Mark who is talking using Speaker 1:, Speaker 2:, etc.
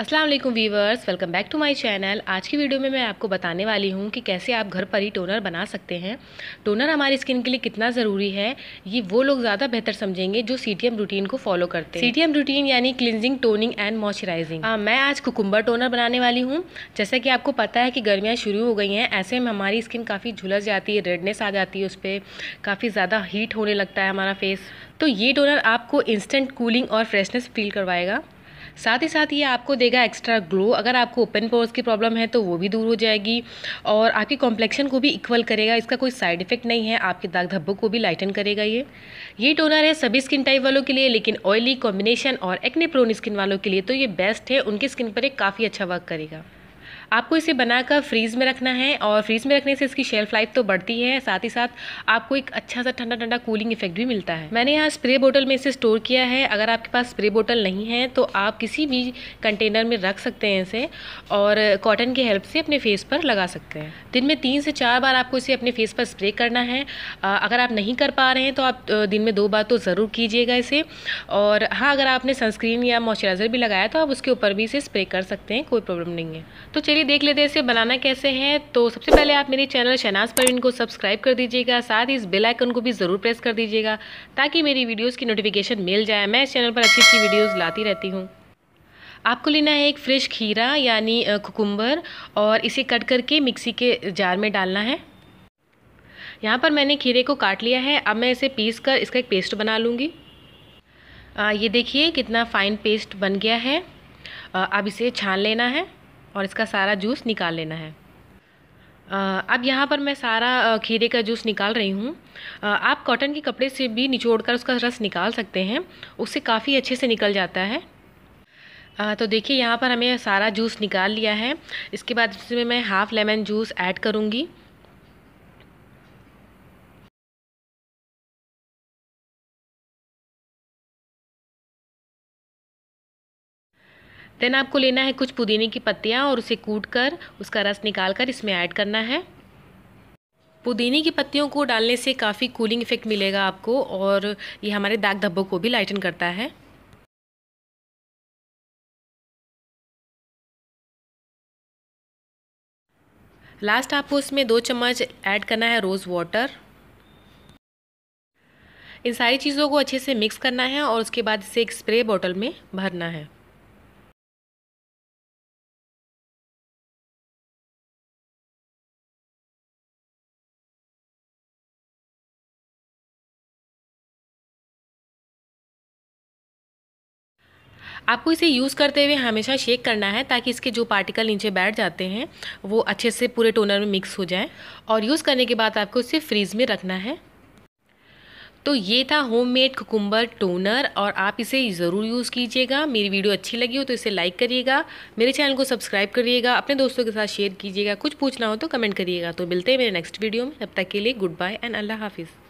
Speaker 1: Aslam viewers welcome back to my channel आज की video में मैं आपको बताने वाली हूँ कि कैसे आप घर पर ही टोनर बना सकते हैं टोनर हमारी स्किन के लिए कितना ज़रूरी है ये वो लोग ज़्यादा बेहतर समझेंगे जो सी रूटीन को फॉलो करते हैं एम रूटीन यानी क्लिनजिंग टोनिंग एंड मॉइस्चराइजिंग हाँ, मैं आज कुकुम्बर टोनर बनाने वाली हूँ जैसा कि आपको पता है कि गर्मियाँ शुरू हो गई हैं ऐसे में हमारी स्किन काफ़ी झुलस जाती है रेडनेस आ जाती है उस पर काफ़ी ज़्यादा हीट होने लगता है हमारा फेस तो ये टोनर आपको इंस्टेंट कूलिंग और फ्रेशनेस फील करवाएगा साथ ही साथ ये आपको देगा एक्स्ट्रा ग्लो अगर आपको ओपन पोर्स की प्रॉब्लम है तो वो भी दूर हो जाएगी और आपकी कॉम्प्लेक्शन को भी इक्वल करेगा इसका कोई साइड इफेक्ट नहीं है आपके दाग धब्बों को भी लाइटन करेगा ये ये टोनर है सभी स्किन टाइप वालों के लिए लेकिन ऑयली कॉम्बिनेशन और एक्ने प्रोन स्किन वालों के लिए तो ये बेस्ट है उनकी स्किन पर एक काफ़ी अच्छा वर्क करेगा आपको इसे बनाकर फ्रीज़ में रखना है और फ्रीज़ में रखने से इसकी शेल्फ लाइफ तो बढ़ती है साथ ही साथ आपको एक अच्छा सा ठंडा ठंडा कूलिंग इफेक्ट भी मिलता है मैंने यहाँ स्प्रे बोटल में इसे स्टोर किया है अगर आपके पास स्प्रे बोटल नहीं है तो आप किसी भी कंटेनर में रख सकते हैं इसे और कॉटन की हेल्प से अपने फेस पर लगा सकते हैं दिन में तीन से चार बार आपको इसे अपने फेस पर स्प्रे करना है अगर आप नहीं कर पा रहे हैं तो आप दिन में दो बार तो ज़रूर कीजिएगा इसे और हाँ अगर आपने सनस्क्रीन या मॉइस्चराइज़र भी लगाया तो आप उसके ऊपर भी इसे स्प्रे कर सकते हैं कोई प्रॉब्लम नहीं है तो चलिए चलिए देख लेते हैं इसे बनाना कैसे है तो सबसे पहले आप मेरे चैनल शहनाज परवीन को सब्सक्राइब कर दीजिएगा साथ ही इस बेल आइकन को भी ज़रूर प्रेस कर दीजिएगा ताकि मेरी वीडियोस की नोटिफिकेशन मिल जाए मैं इस चैनल पर अच्छी अच्छी वीडियोस लाती रहती हूँ आपको लेना है एक फ्रेश खीरा यानी कुकुम्बर और इसे कट करके मिक्सी के जार में डालना है यहाँ पर मैंने खीरे को काट लिया है अब मैं इसे पीस कर इसका एक पेस्ट बना लूँगी ये देखिए कितना फ़ाइन पेस्ट बन गया है अब इसे छान लेना है और इसका सारा जूस निकाल लेना है अब यहाँ पर मैं सारा खीरे का जूस निकाल रही हूँ आप कॉटन के कपड़े से भी निचोड़ कर उसका रस निकाल सकते हैं उससे काफ़ी अच्छे से निकल जाता है तो देखिए यहाँ पर हमें सारा जूस निकाल लिया है इसके बाद इसमें मैं हाफ़ लेमन जूस ऐड करूँगी देन आपको लेना है कुछ पुदीने की पत्तियाँ और उसे कूट कर उसका रस निकाल कर इसमें ऐड करना है पुदीने की पत्तियों को डालने से काफ़ी कूलिंग इफेक्ट मिलेगा आपको और ये हमारे दाग धब्बों को भी लाइटन करता है लास्ट आपको इसमें दो चम्मच ऐड करना है रोज़ वाटर इन सारी चीज़ों को अच्छे से मिक्स करना है और उसके बाद इसे एक स्प्रे बॉटल में भरना है आपको इसे यूज़ करते हुए हमेशा शेक करना है ताकि इसके जो पार्टिकल नीचे बैठ जाते हैं वो अच्छे से पूरे टोनर में मिक्स हो जाए और यूज़ करने के बाद आपको इसे फ्रीज़ में रखना है तो ये था होममेड कुकुम्बर टोनर और आप इसे ज़रूर यूज़ कीजिएगा मेरी वीडियो अच्छी लगी हो तो इसे लाइक करिएगा मेरे चैनल को सब्सक्राइब करिएगा अपने दोस्तों के साथ शेयर कीजिएगा कुछ पूछना हो तो कमेंट करिएगा तो मिलते हैं मेरे नेक्स्ट वीडियो में तब तक के लिए गुड बाय एंड अल्लाह हाफिज़